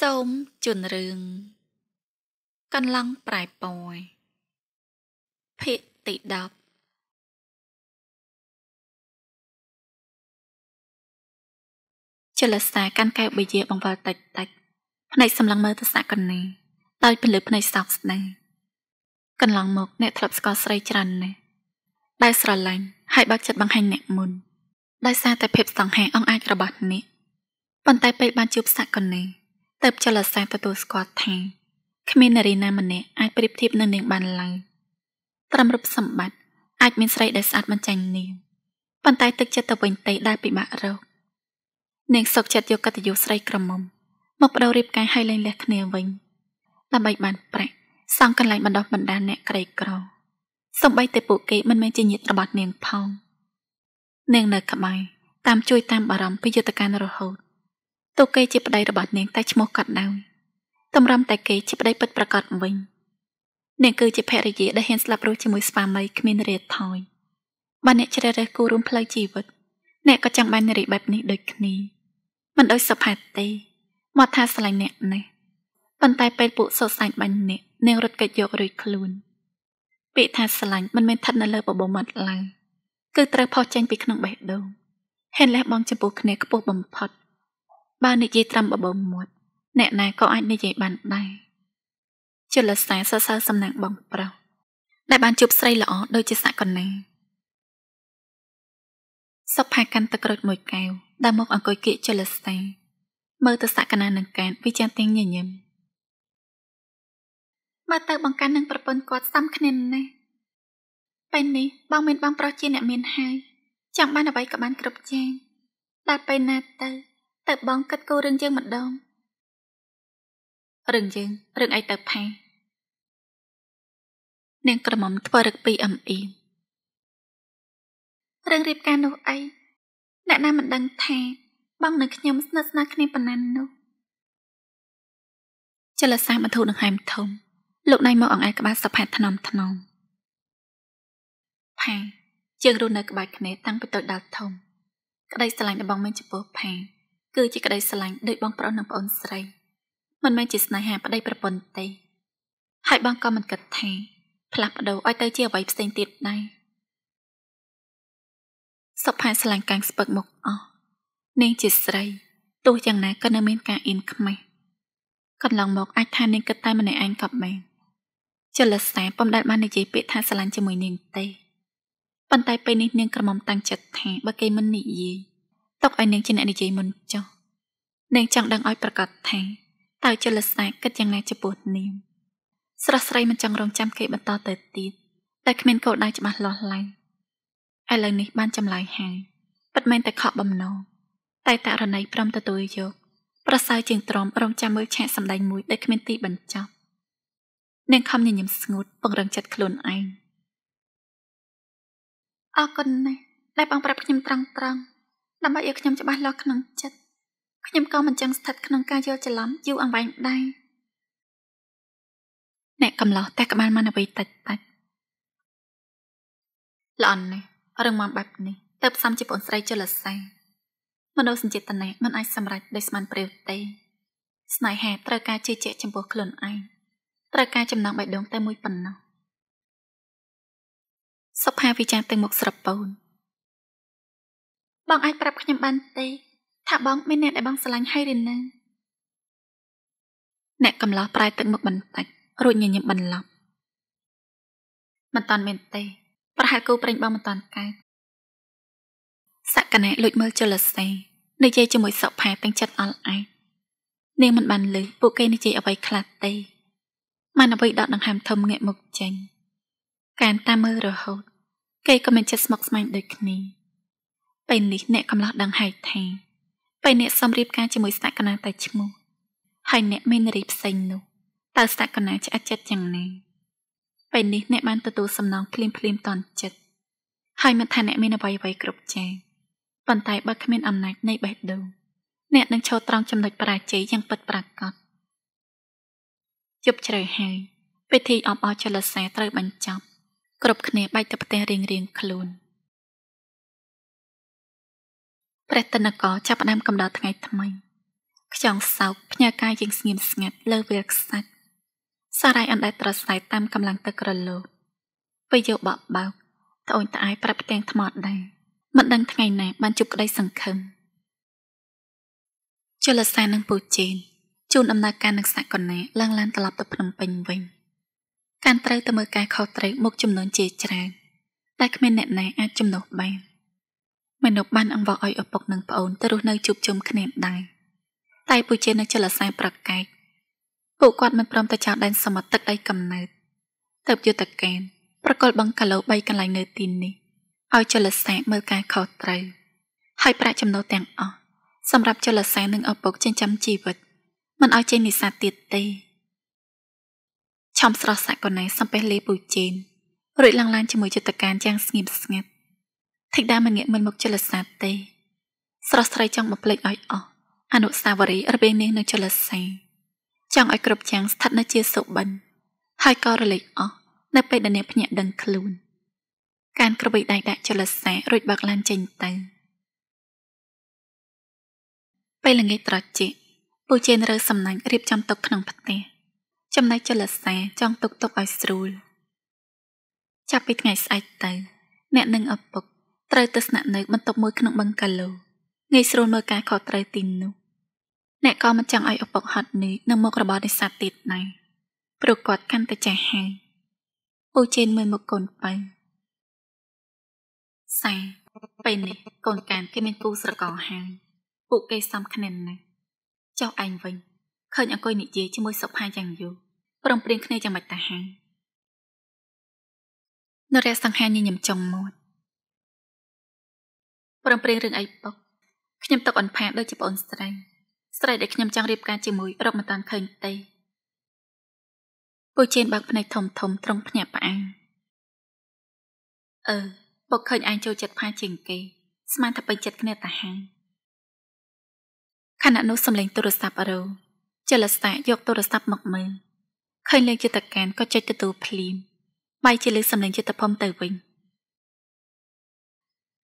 សូមជូនរឿងកន្លងប្រែពយភាគទី10ចលសាកាន់កែវបយាបង្វិលតិចតិចភ្នែកសម្លឹងមើលទស្សនកនីដោយពលិភ្នែកសោកស្ដាយកន្លងមកអ្នកធ្លាប់ស្គាល់ស្រីច្រើនណាស់ដែលស្រឡាញ់ហើយបើកចិត្តបង្ហាញអ្នកមុនដោយសារតែភាពសង្ហាអង្អាចរបស់នេះប៉ុន្តែពេលបានជួបសាក់កនីទៅចលសាស្ត្រទទួលស្គាល់ថាគ្មាននារីណាម្នាក់អាចប្រៀបធៀបនឹងនាងបានឡើយត្រឹមរូបសម្បត្តិអាចមានស្រីដែលស្អាតមិនចាញ់នាង ប៉ុន្តែទឹកចិត្តទៅវិញទីដែលពិបាករកនាងសុកចិត្តយកកតញ្ញូស្រីក្រមុំមកបដូររៀបការឲ្យលែងលះគ្នាវិញដើម្បីបានប្រាក់សង់កន្លែងបណ្ដោះបណ្ដាលអ្នកក្រីក្រសំបីតែពួកគេមិនមែនជាញាតិរបស់នាងផងនាងនៅក្បែរតាមជួយតាមបារម្ភពីយុទ្ធការរហូតទោះគេជាប្តីរបស់នាងតែឈ្មោះកាត់ដើមតម្រាំតែគេជាប្តីពិតប្រាកដវិញនាងគឺជាភរិយាដែលហ៊ានស្លាប់រស់ជាមួយស្វាមីគ្មានរាថយបើអ្នកជ្រើសរើសគូរួមផ្លូវជីវិតអ្នកក៏ចង់បាននារីបែបនេះដូចគ្នាមិនដូចសុផាតទេមកថាស្រឡាញ់អ្នកណាស់ប៉ុន្តែពេលពួកសុសាញ់បាញ់អ្នកនាងរត់គេចយករួចខ្លួនពាក្យថាស្រឡាញ់មិនមែនស្ថិតនៅលើបបោមាត់ឡើយគឺត្រូវផុសចេញពីក្នុងបេះដូងហេតុលះបងចំពោះគ្នាខ្ពស់បំផុតបើនិយាយត្រឹមបបោមាត់អ្នកណាក៏អាចនិយាយបានដែរជលសាសរសើរសំណាងបងប្រុសដែល បានជួបស្រីល្អដូចជាសកណាសុផាកាន់ទឹកក្រូចមួយកែវដើរមកអង្គុយគៀកជលសាមើលទៅសកណានឹងកានវិចារទាំងញញឹមមកទៅបង្កាន់នឹងប្រពន្ធគាត់សំគ្នាណាស់ពេលនេះបងមានបងប្រុសជា អ្នកមានហើយចង់បានអ្វីក៏បានគ្រប់យ៉ាងដល់ពេលណាទៅតែបងកាត់គោរឿងយើងម្ដងរឿងយើងរឿងអីទៅផានាងក្រមុំធ្វើរឹកពីអឹមអ៊ីមរឿងរៀបការនោះអីអ្នកណាមិនដឹងថាបងនឹងខ្ញុំស្និទ្ធស្នាលគ្នាប៉ុណ្ណានោះចលសាមធូនឹងហែមធំលោកណៃមកអង្អែលក្បាលសផាថ្នមថ្នងផាជាងរស់នៅក្បែរគ្នាតាំងពីតូចដល់ធំក្តីស្រឡាញ់របស់មេចំពោះផាគឺជាក្តីស្រឡាញ់ដោយបងប្រុសនិងប្អូនស្រីមិនមែនជាស្នេហាប្តីប្រពន្ធទេ ហើយបងក៏មិនគិតថាផ្លាស់ប្ដូរឲ្យទៅជាអ្វីផ្សេងទៀតដែរសុផាស្លាញ់កាំងស្ពឹកមុខអស់នាងជាស្រីទោះយ៉ាងណាក៏នៅមាន ការអៀនខ្មាស់កន្លងមកអាចថានាងគិតតែម្នាក់ឯងក៏មែនចលសាពុំដែលបាននិយាយពាក្យថាស្រឡាញ់ជាមួយនាងទេប៉ុន្តែពេលនេះនាងក្រមុំតាំងចិត្តថាបើគេមិននិយាយទុកឲ្យនាងជាអ្នកនិយាយមុនចុះនាងចង់ដឹងឲ្យប្រកាសថាតើចលសាគិតយ៉ាងណាចំពោះនាងស្រស់ស្រីមិនចង់រងចាំគេបន្តទៅទៀតតែគ្មានគោលដៅច្បាស់លាស់ឡើយឥឡូវនេះ បានចម្លើយហើយពិតមែន តែខកបំណងតែតរណីព្រមទទួលយក ប្រសើរជាងទ្រាំរងចាំមើលឆាកសម្ដែងមួយដែលគ្មានទីបញ្ចប់នាងខំញញឹមស្ងួតពង្រឹងចិត្តខ្លួនឯងអរគុណណាស់ដែល បងប្រាប់ខ្ញុំត្រង់ត្រង់ដើម្បីឲ្យខ្ញុំច្បាស់លាស់ក្នុងចិត្តខ្ញុំក៏មិនចឹងស្ថិតក្នុងការយល់ច្រឡំយូរអង្វែងដែរអ្នកកំឡោះតែក្បាលមកអ្វីតិចតិចល្អនេះរឹងមាំបែបនេះទៅផ្សំជាបងស្រីចលសាមនោសញ្ចេតនាមិនអាចសម្រេចដោយស្មានព្រាវទេ ស្នេហាត្រូវការជឿជាក់ចំពោះខ្លួនឯងត្រូវការចំណងបៃដងតែមួយប៉ុណ្ណោះសុផាវិចារទៅមុខស្រពូនបងអាចប្រាប់ខ្ញុំបានទេ ថាបងមានអ្នកដែលបងស្រឡាញ់ហើយឬនៅអ្នកកំឡោះប្រែទឹកមុខបន្តិចរួចញញឹមបន្លប់មិនតាន់មែនទេ ប្រហែលគូប្រេងបងមិនតាន់កើតសក្កណៈលួចមើលចលសេនិយាយជាមួយសុផាពេញចិត្តអល់ឯងនាងមិនបានលឺពួកគេនិយាយអ្វីខ្លះទេបានអ្វីដកដង្ហើមធំងាកមុខចេញកានតាមមើលរហូត គេក៏មានចិត្តស្មុគស្មាញដូចគ្នាពេលនេះអ្នកកំឡោះដឹងហើយថាពេលអ្នកសំរៀបការជាមួយស្តេចកណាតែឈ្មោះហើយអ្នកមានរីផ្សេងនោះតើស្តេចកណាឆ្អិតចិត្តយ៉ាងណាពេលនេះអ្នកបានទទួលសំណងភ្លាមភ្លាមតន់ចិត្តហើយមិនថាអ្នកមានអ្វីអ្វីគ្រប់ចាងប៉ុន្តែបើគ្មានអំណាចនៃបេះដូងអ្នកនឹងឈរត្រង់ចំណុចបរាជ័យយ៉ាងពិតប្រាកដយប់ជ្រៅហើយពិធីអបអរចលសារត្រូវបញ្ចប់គ្រប់គ្នាបែកទៅផ្ទះរៀងៗខ្លួន។ព្រះតនកចាប់ផ្ដើមកំដៅថ្ងៃថ្មីខ្យងសោកភ្នាក់ការយើងស្ងៀមស្ងាត់លើវាលខ្សាច់សារ៉ៃអណ្ដែតត្រសៃតាមកម្លាំងទឹកក្រលោកពេលយកបបបោកត្អូនត្អាយប្រាប់ផ្ទាំងថ្មដែរមិនដឹងថ្ងៃណាបានជួបក្តីសង្ឃឹមជលសាននឹងពូជេនជួនដំណើរការនឹងសកលណាឡើងឡានត្រឡប់ទៅភ្នំពេញវិញការត្រូវទៅមើលការខុសត្រូវមុខចំនួនជាច្រើនតែគ្មានអ្នកណាអាចជំនួសបានមនុស្សបានអង្វរឲ្យឪពុកនិងប្អូនទៅរស់នៅជួបជុំគ្នាដែរតែពូជានៅចលសាយប្រកែកពួកគាត់មិនព្រមទៅចោលដែនសមត្ថទឹកដីកំណើតទៅយុទ្ធកាន ប្រកល់បឹងកាឡូ3កន្លែងនៅទីនេះឲ្យចលសាមើលការខុសត្រូវហើយប្រាក់ចំណូលទាំងអស់សម្រាប់ចលសានិងឪពុកចិញ្ចឹមជីវិតមិនឲ្យចេញនិស្សិតទៀតទេឆំស្រស់សាក់កណៃសំពេះលេពូជេនរួចឡើងឡានជាមួយយុទ្ធការយ៉ាងស្ងៀមស្ងាត់ធីតាមិនងាកមិនមកជលសាទេស្រស់ស្រីចង់បំភ្លេចឲ្យអស់អនុសាវរីយ៍របៀងនាងនៅជលសាចង់ឲ្យគ្រប់យ៉ាងស្ថិតនៅជាសុបិនហើយក៏រលេចអស់នៅពេលដែលនាងភ្ញាក់ដឹងខ្លួនការក្រវីដៃដាក់ចលសារួចបើកឡានចេញទៅពេលល្ងាចត្រជាពូជេនរើសំណាញ់រៀបចំទុកក្នុងផ្ទះចំណែកចលសាចង់ទុកទុកឲ្យស្រួលចាប់ពីថ្ងៃស្អែកទៅអ្នកនឹងឪពុកត្រូវទៅស្នាក់នៅបន្ទប់មួយក្នុងបឹងកាឡូងាយស្រួលមើលការខុសត្រូវទីនោះអ្នកក៏មិនចង់ឲ្យឪពុកហត់នឿយនឹងមុខរបរនេសាទទៀតណៃព្រោះគាត់កាន់តែចាស់ហើយពូជេនមើលមកកូនបើសាពេលនេះកូនកានគេមានគូស្រករហើយពួកគេសំខាន់ណាស់ចុះឯងវិញឃើញអង្គុយនិយាយជាមួយសុផាយ៉ាងយូរប្រំព្រៀងគ្នាយ៉ាងម៉េចតាហើយនរៈសង្ហាញញឹមចុងមាត់ប្រឹងប្រែងរឿងអីបុកខ្ញុំទុកអនផាដូចជាប្អូនស្រីស្រីដែលខ្ញុំចង់រៀបការជាមួយរកមិនតាន់ឃើញទេពូជេនបើកភ្នែកធំធំត្រង់ភ្ញាក់ផ្អើលអឺបុកឃើញឯងចូលចិត្តផាជាងគេស្មានថាពេញចិត្តគ្នាតាហាងខណៈនោះសំឡេងទូរស័ព្ទរោចលស្តាយកទូរស័ព្ទមកមើលឃើញលេខយុទ្ធការក៏ចុចទទួលភ្លាមបែរជាលើសំឡេងយុទ្ធភូមិទៅវិញ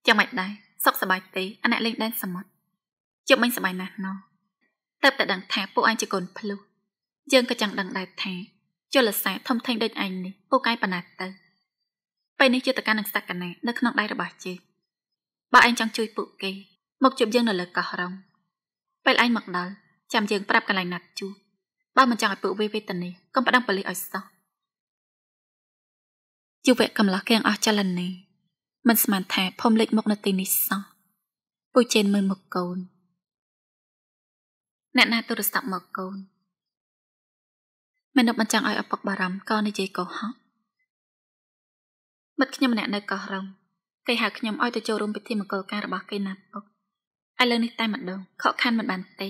យ៉ាងម៉េចដែរសុខសប្បាយទេអាអ្នកលេងដែនសមុទ្រជប់មិញសប្បាយណាស់ណោះតើបតែដឹងថាពួកឯងជាកូនភ្លុះយើងក៏ចង់ដឹងដែរថាជលសាធំធេងដូចឯងនេះពួកឯងបណ្ណាទៅពេលនេះយុទ្ធការនឹងសក្កណានៅក្នុងដៃរបស់ជេបើឯងចង់ជួយពួកគេ មកជួបយើងនៅលើកោះរងពេលឯងមកដល់ចាំយើងប្រាប់កន្លែងណាត់ជួបបើមិនចង់ឲ្យពួកវាវេទនាកុំប្តឹងប៉ូលីសឲ្យសោះយុវៈកំឡោះគេងអស់ចលនាមិនស្មានថាភូមិលេចមុខនៅទីនេះសោះពូចេនមើលមកកូនអ្នកណាទូរស័ព្ទមកកូនមនុស្សមិនចង់ឲ្យឪពុកបារម្ភក៏និយាយកុហកមិត្តខ្ញុំម្នាក់នៅកោះរ៉ុងគេហៅខ្ញុំឲ្យទៅចូលរួមពិធីមង្គលការរបស់គេណាត់ពុកឥឡូវនេះតែម្ដងខកខានមិនបានទេ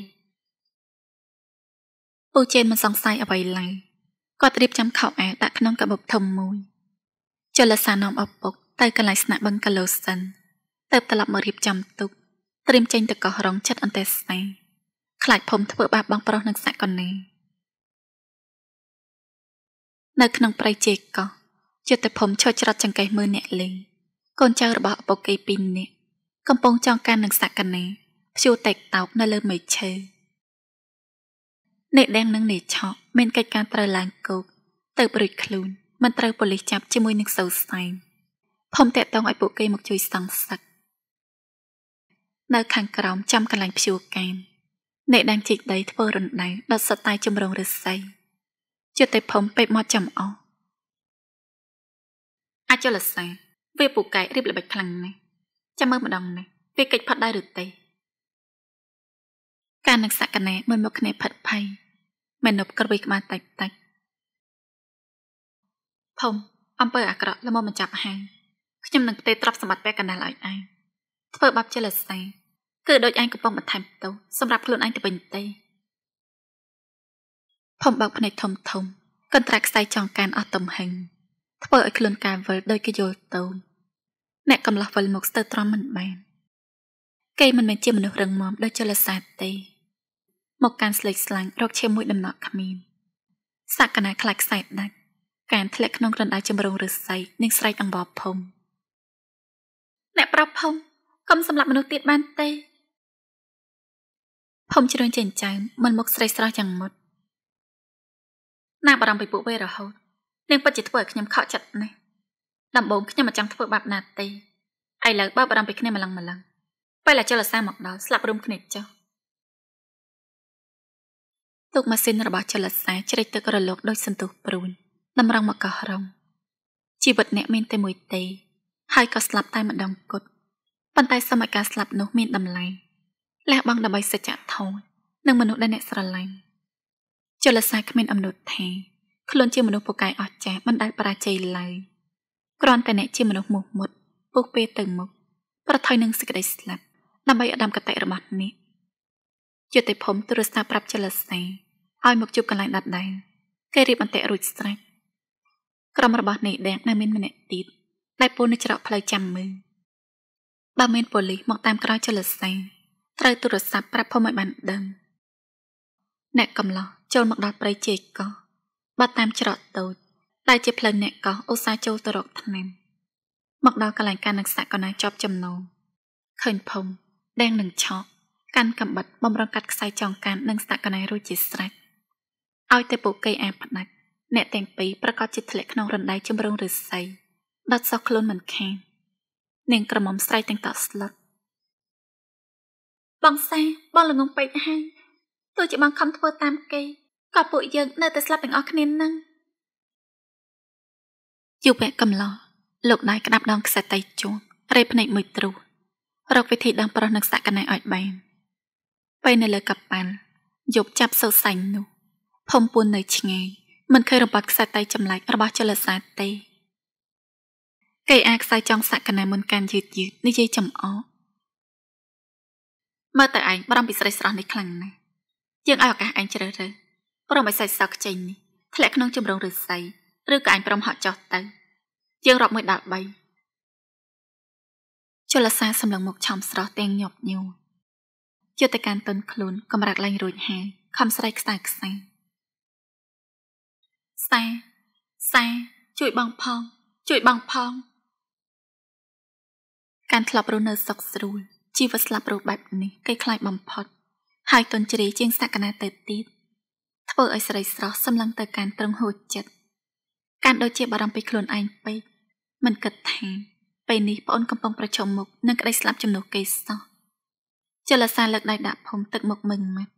ពូចេនមិនសង្ស័យអ្វីឡើយគាត់រៀបចំខោអាវដាក់ក្នុងកាបូបធំមួយចលសានាំឪពុកទៅកន្លែងស្នាក់បឹងកាឡូសិនទៅត្រឡប់មករៀបចំទុកត្រៀមចេញទៅកោះរងចិត្តអន្តេស្នាខ្លាចភូមិធ្វើបាបបងប្រុសនឹងសាក់កនីនៅក្នុងព្រៃជេកកោះចិត្តតែភូមិឈរច្រត់ចង្កេះមើលអ្នកលេងកូនចៅរបស់ឪពុកគេពីរនាក់កំពុងចងកាន់នឹងសាក់កនីព្យួរតែក តោកនៅលើមេឈើអ្នកដែលនឹងនេះឆក់មានកិច្ចការត្រូវឡើងគោក ទៅប្រួយខ្លួនមិនត្រូវប៉ូលីសចាប់ជាមួយនឹងសៅស្តែងខ្ញុំតាក់ទងឲ្យពួកគេមកជួយសង់សឹកនៅ ខាងក្រោមចាំកន្លែងភ្ជួរកាមអ្នកដាំងជីកដីធ្វើរណ្ដៅដល់សត្វតែជំរងឫស្សីជិតតែភុំពេបមកចាំអស់អាចលសាវាពូកែរៀបល្បិចខ្លាំងណាស់ចាំមើលម្ដងនេះវាកិច្ចផាត់ដែរឬទេការនឹកសក្កណាមិនមកគ្នាផិតភ័យមិននប់ក្រវីក្បាលតាច់តាច់ភុំអំពើអាក្រក់ល្មមមិនចាប់ហាងខ្ញុំនឹងផ្ទេរទ្រព្យសម្បត្តិពាក់កណ្ដាលឲ្យឯងធ្វើបាបជាលស្នេហ៍គឺដូចឯងកំពុងបន្ថែមទៅសម្រាប់ខ្លួនឯងទៅវិញទៅភុំបើកភ្នែកធំធំកន្ត្រាក់ខ្សែចងកានអស់ទំហឹងធ្វើឲ្យខ្លួនកាវិលដោយគេយល់ទៅអ្នកកំឡោះវិលមកស្ទើរទ្រាំមិនបាន គេមិនមែនជាមនុស្សរឹងមាំដូចចលសាទេ មកការស្លេកស្លាំងរកឈាមមួយដំណក់គ្មានសក្កណាខ្លាចខ្សែដាច់ការធ្លាក់ក្នុងរណ្ដៅចម្រងឫស្សីនិងស្រែកអង្វរភុំអ្នកប្រាប់ផុំកុំសម្លាប់មនុស្សទៀតបានទេផុំជ្រើញចិញ្ចើមមិនមកស្រីស្រស់យ៉ាងមុតណាបារម្ភពីពួកវារហូតនាងពិតជាធ្វើឲ្យខ្ញុំខកចិត្តណាស់ដំបូងខ្ញុំមិនចង់ធ្វើបាបណាទេឥឡូវបើបារម្ភពីគ្នាម្លឹងម្លឹងពេលតែចលសាមកដល់ស្លាប់រួមគ្នាចុះទូកម៉ាស៊ីនរបស់ចលសាជ្រេចទឹករលកដោយសន្ទុះព្រួនតម្រង់មកកោះរងជីវិតអ្នកមានតែមួយទេហើយក៏ស្លាប់តែម្ដងគត់ប៉ុន្តែសម័យការស្លាប់នោះមានតម្លៃលះបង់ដើម្បីសច្ចធម៌និងមនុស្សដែលអ្នកស្រឡាញ់ចលសាគ្មានអំណត់ថាខ្លួនជាមនុស្សពូកែអស្ចារ្យមិនដែលបរាជ័យឡើយគ្រាន់តែអ្នកជាមនុស្សមុះមុតពុះពេលទៅមុខប្រថុយនឹងសេចក្តីស្លាប់ដើម្បីអដាមកតិរបស់នេះយុតិភូមិទូរសាប្រាប់ចលសាឲ្យមកជួបកន្លែងដាត់ដែរគេរៀបអន្ទាក់រួចស្រេចក្រុមរបស់នេះដែរនៅមានម្នាក់ទៀតដែលពូននៅច្រកផ្លូវចាំមើលបើមានប៉ូលីសមកតាមក្រោយចលសាត្រូវទូរស័ព្ទប្រាប់ភូមិឲ្យបានដឹងអ្នកកំឡោះចូលមកដល់ព្រៃជេកកោះបាត់តាមច្រកតូចដែលជាផ្លូវអ្នកកោះឧស្សាហ៍ចូលទៅរកថ្នាំមកដល់កន្លែងកាន់នឹងសាក់កណ្ដាលជាប់ចំណងឃើញភុំដេងនឹងឆក់កាន់កំបិតបំរងកាត់ខ្សែចងកាន់នឹងសាក់កណ្ដាលរួចជាស្រេចឲ្យតែពួកគេអាផ្ដាច់អ្នកទាំងពីរប្រកាសជាធ្លាក់ក្នុងរណ្ដៅជំរងឫស្សីបាត់សោះខ្លួនមិនខាន នាងក្រមុំស្រីទាំងតក់ស្លុតបងសាបងល្ងងពេកហើយទោះជាបងខំធ្វើតាម គេក៏ពួកយើង នៅតែស្លាប់ទាំងអស់គ្នានឹងយុវៈកំឡោះលោកដៃក្តាប់ដងខ្សែតៃជួងរេភ្នែកមួយទ្រុសរកវិធីដឹងប្រុសនឹងសក្កណៃឲ្យបានពេលនៅលើកប៉ាល់យប់ចាប់សូវសាញ់នោះភុំពួននៅឆ្ងាយមិនឃើញរបាត់ខ្សែតៃចម្លែករបស់ចលសាទេកៃអាខ្សៅចង់សក្កណាមុនកាន់យឺតយឺតនិយាយចំអមើលតើឯងបារម្ភពីស្រីស្រស់នេះខ្លាំងណាស់យើងឲ្យឱកាសឯងជ្រើសរើសព្រមឲ្យសាច់សោកខ្ចីនេះធ្លាក់ក្នុងជំរងឫស្សីឬក៏ឯងព្រមហត់ចោះទៅយើងរាប់មួយដល់3ជលសា សម្លឹងមុខឆោមស្រស់ទាំងញាប់ញួរយុទ្ធការតន់ខ្លួន កម្រាក់ឡើងរួចហើយខំស្រែកខ្សែខ្សាសាសាជួយបងផងជួយបងផងការធ្លាប់រស់នៅសុខស្រួលជីវិតស្លាប់រស់បែបនេះគេខ្លាចបំផុតហើយទន់ជ្រាយជាងសក្តាទៅទៀតធ្វើឲ្យស្រីស្រស់សម្លឹងទៅកាន់ត្រង់ហូចចិត្តកាន់ដូចជាបារម្ភពីខ្លួនឯងពេកមិនគិតថាពេលនេះប្អូនកំពុងប្រឈមមុខនឹងក្តីស្លាប់ជំនួសគេសោះចលសាលើកដៃដាក់ភូមិទឹកមុខមឹងមក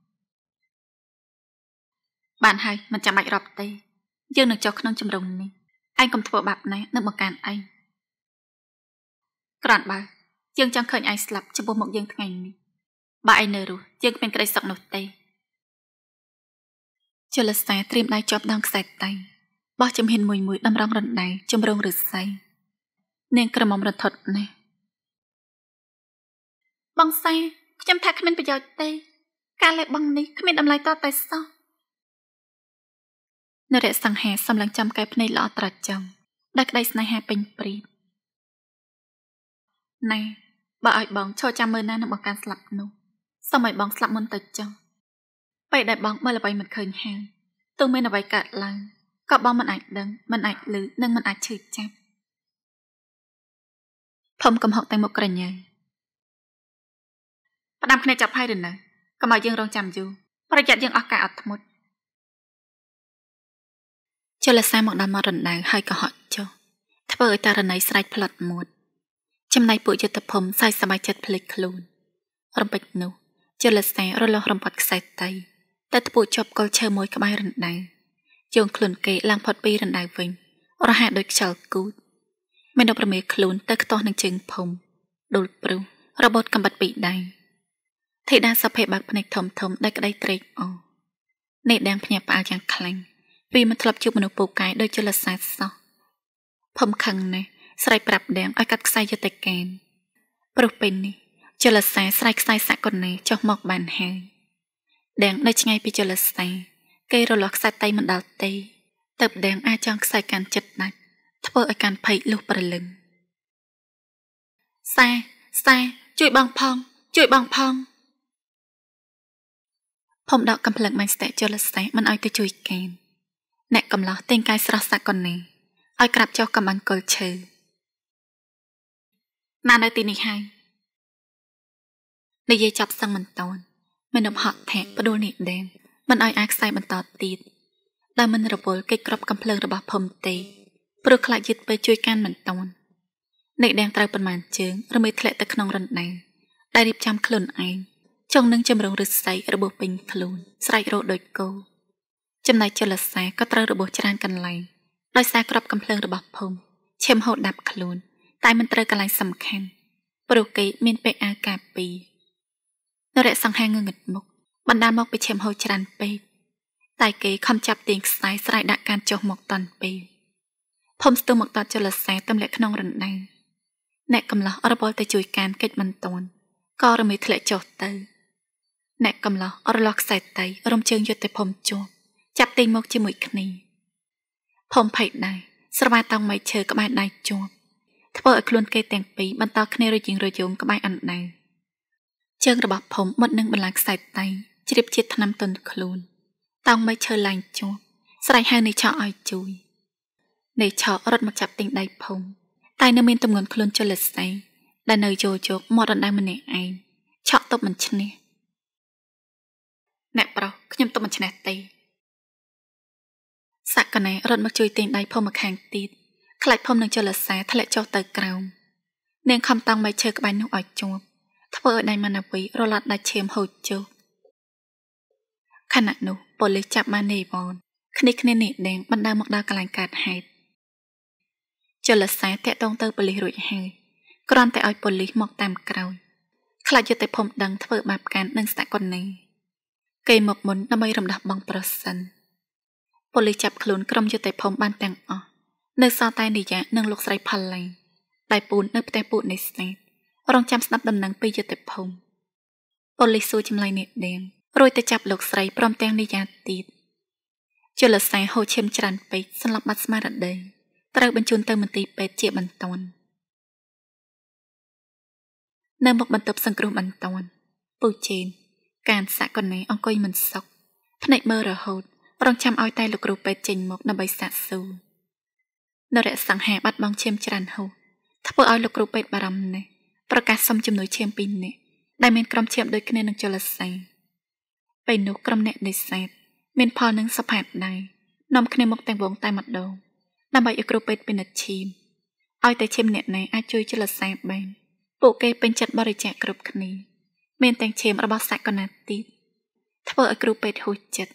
បានហើយមិនចាំបាច់រាប់ទេ យើងនឹងចុះក្នុងជំរំនេះឯងកុំធ្វើបាបណាស់នៅមកកានឯងក្រាន់បើយើងចង់ឃើញឯងស្លាប់ចំពោះមុខយើងថ្ងៃនេះបើឯងនៅរស់យើងគ្មានក្តីសុខនោះទេជលសាត្រៀមដៃជាប់ដងខ្សែតៃបោះចំហៀនមួយមួយតម្រង់រណ្ដៃជំរងឫស្សីនាងក្រមុំរត់ថត់ណាស់បងសែខ្ញុំថាគ្មានប្រយោជន៍ទេ ការលេបបងនេះគ្មានតម្លៃតតែសោះនរៈសង្ហាសំឡឹងចំកែភ្នែកល្អត្រចង់ដែលក្តីស្នេហាពេញព្រីបណែបើឲ្យបងឈរចាំមើលណានឹងបងកាន់ស្លាប់នោះសូមឲ្យបងស្លាប់មុនទៅចុះពេលដែលបងមើលអ្វីមិនឃើញហាងទោះមានអ្វីកើតឡើងក៏បងមិនអាចដឹងមិនអាចឮនិងមិនអាចឈឺចាប់ភុំកំហុកតែមុខក្រញើផ្ដាំគ្នាចាប់ហើយឬនៅកុំឲ្យយើងរងចាំយូរប្រយ័ត្នយើងអស់ការអត់ធ្មត់ជលសាមកដល់មករណ្ដៅហើយក៏ហត់ចុះធ្វើឲ្យតារណីស្រែកផ្លាត់មួតចំណែកពួកយុទ្ធភូមិសាយសบายចិត្តភ្លេចខ្លួនរំពេចនោះជាលសាររលាស់រំផាត់ខ្សែតៃតែពួកជាប់កុលឈើមួយក្បែររណ្ដៅជើងខ្លួនគេឡើងផុតពីរណ្ដៅវិញរហ័សដោយខ្យល់គូតមានដល់ប្រមេខ្លួនទៅខ្ទាស់នឹងជើងភូមិដុលព្រឹសរបត់កំបិតពីដៃធីតាសភេបាក់ភ្នែកធំធំដោយក្តីត្រេកអរនេះដាំងភ្ញាក់ផ្អើលយ៉ាងខ្លាំងពីមិនធ្លាប់ជួបមនុស្សពូកែដោយជលសាស្ត្រសោះភំខឹងណាស់ស្រែកប្រាប់ដាងឲ្យកាត់ខ្សែយកទៅកានព្រោះពេលនេះចលសាស្រែកខ្សែសកលនេះចុះមកបានហើយដាងនៅឆ្ងាយពីចលសាគេរលាស់ខ្សែតៃមិនដល់ទេតើបដាងអាចចង់ខ្សែកាន់ចិត្តដាច់ធ្វើឲ្យកាន់ភ័យលុះប្រលឹងសាសាជួយបងផងជួយបងផងភំដកកំភ្លឹងមិនស្ទាក់ចលសេះមិនឲ្យទៅជួយកានអ្នកកំឡោះទិញកាយស្រស់សាកុននេះឲ្យក្រាបចុះកំបាំងកុលឈើណានៅទីនេះហើយនិយាយចាប់សឹងមិនតន់មិនអបហត់ធាក់ផ្ដួលនេះដែរមិនឲ្យអាចខ្សែបន្តទៀតដែលមិនរវល់កិច្ចក្របកំភ្លើងរបស់ភូមិទេព្រោះខ្លាចយឺតពេលជួយកាន់មិនតន់អ្នកដែលត្រូវប៉ុន្មានជើងរមេធ្លាក់ទៅក្នុងរណ្ដៅដែលរៀបចំខ្លួនឯងចង់នឹងជំរងឫស្សីរបួសពេញខ្លួន ស្រែករោដោយគោចំណែកចលសាក៏ត្រូវរបួសច្រើនកន្លែងដោយសារក្របកំភ្លើងរបស់ភូមិឈាមហូតដាប់ខ្លួនតែមិនត្រូវកន្លែងសំខាន់ព្រោះគេមានពេកអាការពីនរៈសង្ហាងងឹតមុខបណ្ដាលមកពីឈាមហូរច្រានពេកតែគេខំចាប់ទាញខ្សែស្រ័យដាក់ការចុះមកតាន់ពេកភូមិស្ទុះមកតតចលសាទម្លាក់ក្នុងរណ្ដៅអ្នកកំឡោះអរបលទៅជួយកានកិច្ចមិនតន់ក៏រមីធ្លាក់ចុះទៅអ្នកកំឡោះអរឡោះខ្សែតៃរំជើងយុទ្ធភូមិជួបចាប់ទាញមកជាមួយគ្នាភូមិភ័យដែរស្រវាតង់មៃឈើក្បែរដៃជួបធ្វើឲ្យខ្លួនគេទាំងពីរបន្តគ្នារជាងរយងក្បែរអណ្ដៅជើងរបស់ភុំមុតនឹងបន្លាខ្សែតៃជ្រាបជាតិថ្នាំទន់ខ្លួនតោងមិនឈើឡាញជួបស្រែកហៅនៃឆោឲ្យជួយនៃឆោរត់មកចាប់ទិញដៃភុំតែនៅមានទំនួនខ្លួនចលិស័យដែលនៅយោជោគមករណ្ដៅម្នាក់ឯងឆក់ទប់មិនឈ្នះអ្នកប្រុសខ្ញុំទប់មិនឈ្នះទេសក្កណែរត់មកជួយទិញដៃភុំម្ខាងទៀតខ្លាចភុំនឹងចលសាធ្លាក់ចុះទៅក្រោមនាងខំតង់មកឈើក្បាញ់នោះឲ្យជាប់ធ្វើឲ្យដៃម៉ាណាវីរលាត់ដាច់ឈាមហូចជោខណៈនោះប៉ូលីសចាប់បាននីវ៉នគ្នាគ្នានេះដេងបណ្ដាមកដល់កន្លែងកើតហេតុចលសាតាក់តងទៅប៉ូលីសរួចហើយគ្រាន់តែឲ្យប៉ូលីសមក តាមក្រោយខ្លាចយុតិភូមិដឹងធ្វើបាបកាននឹងស្តកុននីគេមកមុនដើម្បីរំដោះបងប្រុសសិនប៉ូលីសចាប់ខ្លួនក្រុមយុតិភូមិបានទាំងអស់នៅសល់តែនាយៈនិងលោកស្រីផល្លីដែលពូននៅផ្ទះពូនៃស្នេហ៍រងចាំស្ដាប់ដំណឹងពីយុទ្ធភូមិប៉ូលីសសួរចម្លើយនេះដែររួចទៅចាប់លោកស្រីព្រមទាំងនាយៈទៀតជលសាហូឈឹមច្រើនពេកសន្លប់បាត់ស្មារតីត្រូវបញ្ជូនទៅមន្ទីរពេទ្យជាបន្ទាន់នៅមុខបន្ទប់សង្គ្រោះបន្ទាន់ពូជេន កានសាក់កណែអង្គុយមិនសុខភ្នែកមើលរហូតរងចាំឲ្យតែលោកគ្រូពេទ្យចេញមកដើម្បីសាកសួរនរៈសង្ហាបាត់បង់ឈាមច្រើនហូរធ្វើឲ្យលោកគ្រូពេទ្យបារម្ភនេះប្រកាសសុំជំនួយឈាមពីរនាក់ដែលមានក្រុមឈាមដូចគ្នានឹងចលសាពេលនោះក្រុមអ្នកនេសាទមានផលនឹងសផាតដៃនាំគ្នាមកទាំងវងតែម្ដងដើម្បីឲ្យគ្រូពេទ្យពិនិត្យឈាមឲ្យតែឈាមអ្នកណាអាចជួយចលសាបានពួកគេពេញចិត្តបរិច្ចាគគ្រប់គ្នាមានទាំងឈាមរបស់សាកណាទៀតធ្វើឲ្យគ្រូពេទ្យហួសចិត្ត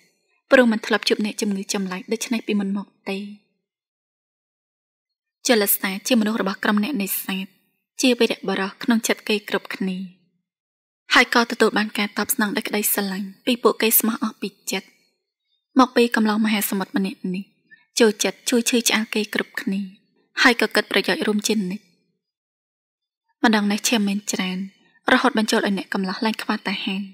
ព្រោះមិនធ្លាប់ជួបអ្នកជំងឺចម្លែកដូច្នេះពីមុនមកទេចលសា ជាមនុស្សរបស់ក្រុមអ្នកនេសាទជាវីរៈបរោះក្នុងចិត្តគេគ្រប់គ្នាហើយក៏ទទួលបានការតបស្នងដោយក្តីស្រឡាញ់ពីពួកគេស្មោះអស់ពីចិត្តមកពីកំឡុងមហាសមុទ្រម្នាក់នេះចូលចិត្តជួយឈឺឆ្អែលគេគ្រប់គ្នាហើយក៏គិតប្រយោជន៍រួមជានិច្ចម្ដងនេះឈាមមែនច្រើនរហូតបញ្ចូលឲ្យអ្នកកំឡោះឡើងខ្វះតាហាន។